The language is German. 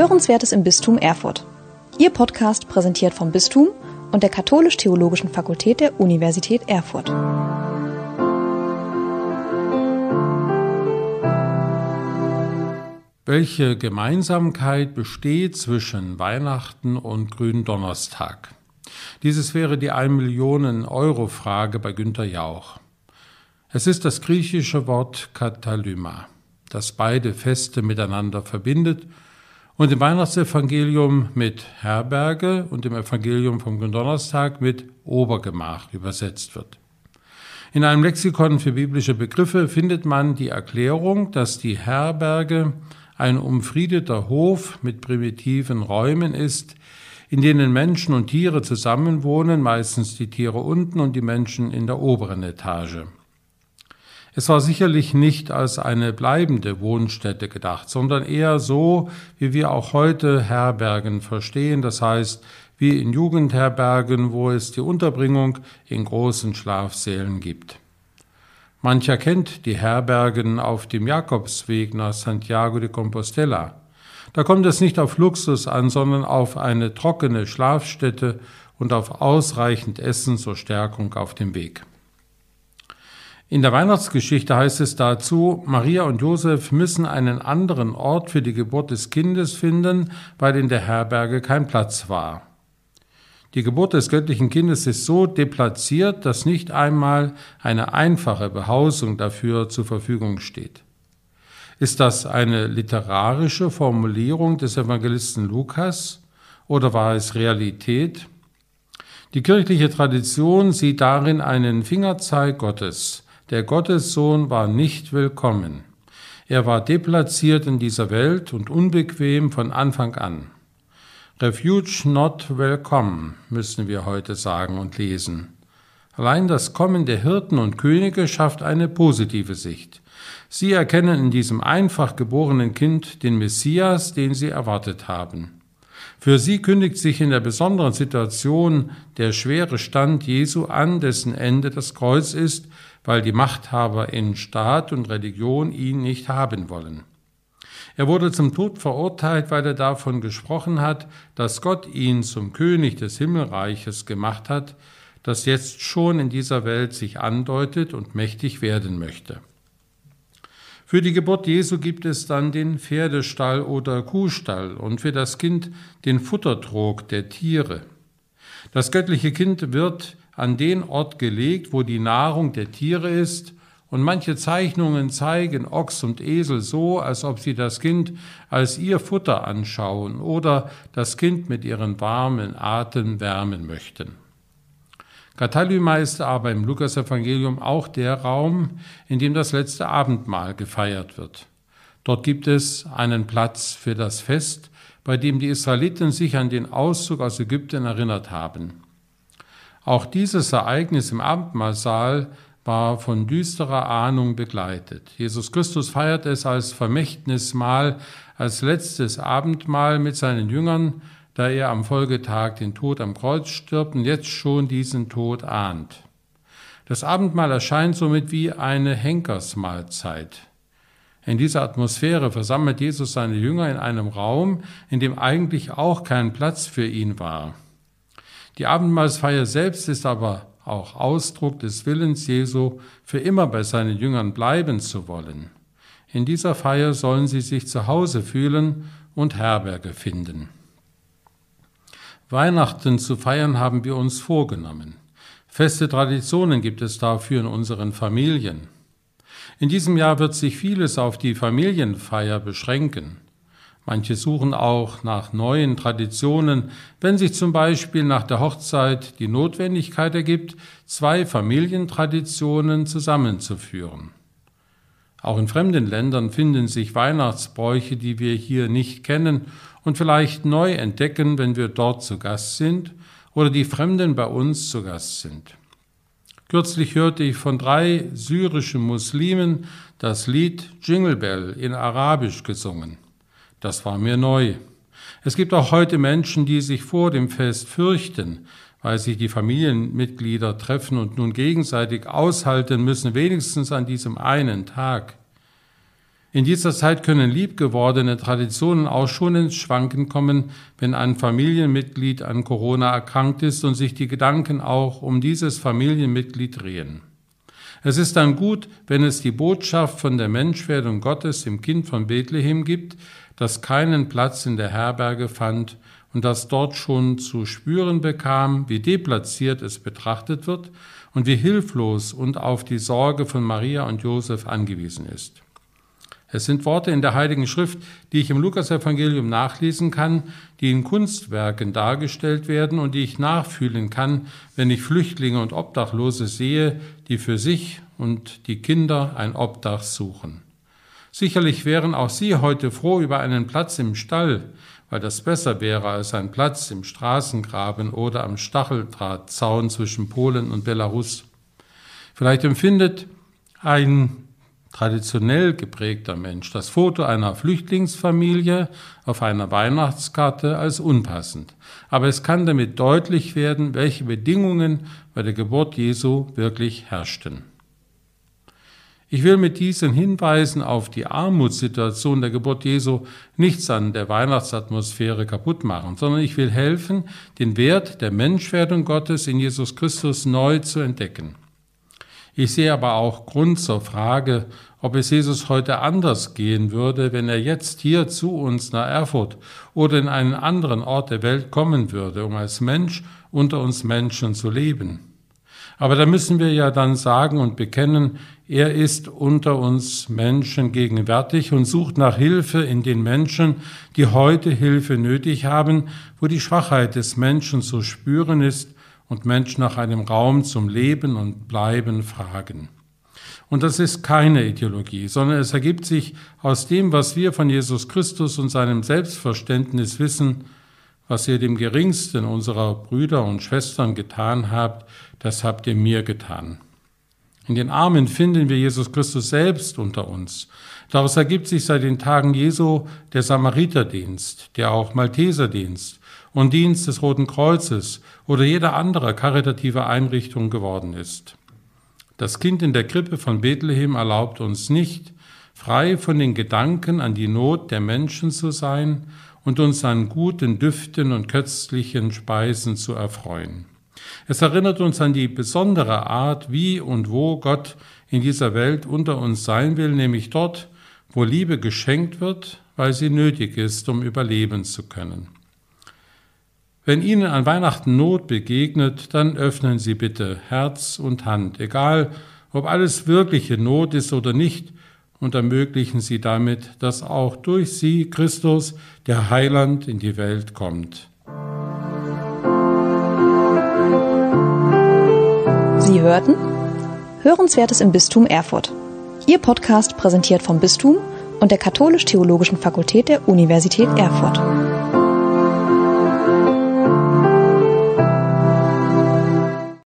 Hörenswertes im Bistum Erfurt. Ihr Podcast präsentiert vom Bistum und der Katholisch-Theologischen Fakultät der Universität Erfurt. Welche Gemeinsamkeit besteht zwischen Weihnachten und Gründonnerstag? Dieses wäre die 1 Millionen Euro Frage bei Günter Jauch. Es ist das griechische Wort Katalyma, das beide Feste miteinander verbindet und im Weihnachtsevangelium mit Herberge und im Evangelium vom Donnerstag mit Obergemach übersetzt wird. In einem Lexikon für biblische Begriffe findet man die Erklärung, dass die Herberge ein umfriedeter Hof mit primitiven Räumen ist, in denen Menschen und Tiere zusammenwohnen, meistens die Tiere unten und die Menschen in der oberen Etage. Es war sicherlich nicht als eine bleibende Wohnstätte gedacht, sondern eher so, wie wir auch heute Herbergen verstehen, das heißt wie in Jugendherbergen, wo es die Unterbringung in großen Schlafsälen gibt. Mancher kennt die Herbergen auf dem Jakobsweg nach Santiago de Compostela. Da kommt es nicht auf Luxus an, sondern auf eine trockene Schlafstätte und auf ausreichend Essen zur Stärkung auf dem Weg. In der Weihnachtsgeschichte heißt es dazu, Maria und Josef müssen einen anderen Ort für die Geburt des Kindes finden, weil in der Herberge kein Platz war. Die Geburt des göttlichen Kindes ist so deplatziert, dass nicht einmal eine einfache Behausung dafür zur Verfügung steht. Ist das eine literarische Formulierung des Evangelisten Lukas oder war es Realität? Die kirchliche Tradition sieht darin einen Fingerzeig Gottes, der Gottessohn war nicht willkommen. Er war deplatziert in dieser Welt und unbequem von Anfang an. Refuge not welcome, müssen wir heute sagen und lesen. Allein das Kommen der Hirten und Könige schafft eine positive Sicht. Sie erkennen in diesem einfach geborenen Kind den Messias, den sie erwartet haben. Für sie kündigt sich in der besonderen Situation der schwere Stand Jesu an, dessen Ende das Kreuz ist, weil die Machthaber in Staat und Religion ihn nicht haben wollen. Er wurde zum Tod verurteilt, weil er davon gesprochen hat, dass Gott ihn zum König des Himmelreiches gemacht hat, das jetzt schon in dieser Welt sich andeutet und mächtig werden möchte. Für die Geburt Jesu gibt es dann den Pferdestall oder Kuhstall und für das Kind den Futtertrog der Tiere. Das göttliche Kind wird an den Ort gelegt, wo die Nahrung der Tiere ist, und manche Zeichnungen zeigen Ochs und Esel so, als ob sie das Kind als ihr Futter anschauen oder das Kind mit ihren warmen Atem wärmen möchten. Katalyma ist aber im Lukasevangelium auch der Raum, in dem das letzte Abendmahl gefeiert wird. Dort gibt es einen Platz für das Fest, bei dem die Israeliten sich an den Auszug aus Ägypten erinnert haben. Auch dieses Ereignis im Abendmahlsaal war von düsterer Ahnung begleitet. Jesus Christus feiert es als Vermächtnismahl, als letztes Abendmahl mit seinen Jüngern, da er am Folgetag den Tod am Kreuz stirbt und jetzt schon diesen Tod ahnt. Das Abendmahl erscheint somit wie eine Henkersmahlzeit. In dieser Atmosphäre versammelt Jesus seine Jünger in einem Raum, in dem eigentlich auch kein Platz für ihn war. Die Abendmahlsfeier selbst ist aber auch Ausdruck des Willens Jesu, für immer bei seinen Jüngern bleiben zu wollen. In dieser Feier sollen sie sich zu Hause fühlen und Herberge finden. Weihnachten zu feiern haben wir uns vorgenommen. Feste Traditionen gibt es dafür in unseren Familien. In diesem Jahr wird sich vieles auf die Familienfeier beschränken. Manche suchen auch nach neuen Traditionen, wenn sich zum Beispiel nach der Hochzeit die Notwendigkeit ergibt, zwei Familientraditionen zusammenzuführen. Auch in fremden Ländern finden sich Weihnachtsbräuche, die wir hier nicht kennen und vielleicht neu entdecken, wenn wir dort zu Gast sind oder die Fremden bei uns zu Gast sind. Kürzlich hörte ich von drei syrischen Muslimen das Lied Jingle Bell in Arabisch gesungen. Das war mir neu. Es gibt auch heute Menschen, die sich vor dem Fest fürchten, weil sich die Familienmitglieder treffen und nun gegenseitig aushalten müssen, wenigstens an diesem einen Tag. In dieser Zeit können liebgewordene Traditionen auch schon ins Schwanken kommen, wenn ein Familienmitglied an Corona erkrankt ist und sich die Gedanken auch um dieses Familienmitglied drehen. Es ist dann gut, wenn es die Botschaft von der Menschwerdung Gottes im Kind von Bethlehem gibt, das keinen Platz in der Herberge fand und das dort schon zu spüren bekam, wie deplatziert es betrachtet wird und wie hilflos und auf die Sorge von Maria und Josef angewiesen ist. Es sind Worte in der Heiligen Schrift, die ich im Lukasevangelium nachlesen kann, die in Kunstwerken dargestellt werden und die ich nachfühlen kann, wenn ich Flüchtlinge und Obdachlose sehe, die für sich und die Kinder ein Obdach suchen. Sicherlich wären auch Sie heute froh über einen Platz im Stall, weil das besser wäre als ein Platz im Straßengraben oder am Stacheldrahtzaun zwischen Polen und Belarus. Vielleicht empfindet ein traditionell geprägter Mensch das Foto einer Flüchtlingsfamilie auf einer Weihnachtskarte als unpassend. Aber es kann damit deutlich werden, welche Bedingungen bei der Geburt Jesu wirklich herrschten. Ich will mit diesen Hinweisen auf die Armutssituation der Geburt Jesu nichts an der Weihnachtsatmosphäre kaputt machen, sondern ich will helfen, den Wert der Menschwerdung Gottes in Jesus Christus neu zu entdecken. Ich sehe aber auch Grund zur Frage, ob es Jesus heute anders gehen würde, wenn er jetzt hier zu uns nach Erfurt oder in einen anderen Ort der Welt kommen würde, um als Mensch unter uns Menschen zu leben. Aber da müssen wir ja dann sagen und bekennen, er ist unter uns Menschen gegenwärtig und sucht nach Hilfe in den Menschen, die heute Hilfe nötig haben, wo die Schwachheit des Menschen zu spüren ist und Mensch nach einem Raum zum Leben und Bleiben fragen. Und das ist keine Ideologie, sondern es ergibt sich aus dem, was wir von Jesus Christus und seinem Selbstverständnis wissen, was ihr dem geringsten unserer Brüder und Schwestern getan habt, das habt ihr mir getan. In den Armen finden wir Jesus Christus selbst unter uns. Daraus ergibt sich seit den Tagen Jesu der Samariterdienst, der auch Malteserdienst und Dienst des Roten Kreuzes oder jeder anderer karitative Einrichtung geworden ist. Das Kind in der Krippe von Bethlehem erlaubt uns nicht, frei von den Gedanken an die Not der Menschen zu sein und uns an guten Düften und köstlichen Speisen zu erfreuen. Es erinnert uns an die besondere Art, wie und wo Gott in dieser Welt unter uns sein will, nämlich dort, wo Liebe geschenkt wird, weil sie nötig ist, um überleben zu können. Wenn Ihnen an Weihnachten Not begegnet, dann öffnen Sie bitte Herz und Hand, egal ob alles wirkliche Not ist oder nicht, und ermöglichen Sie damit, dass auch durch Sie Christus, der Heiland, in die Welt kommt. Sie hörten Hörenswertes im Bistum Erfurt. Ihr Podcast präsentiert vom Bistum und der Katholisch-Theologischen Fakultät der Universität Erfurt.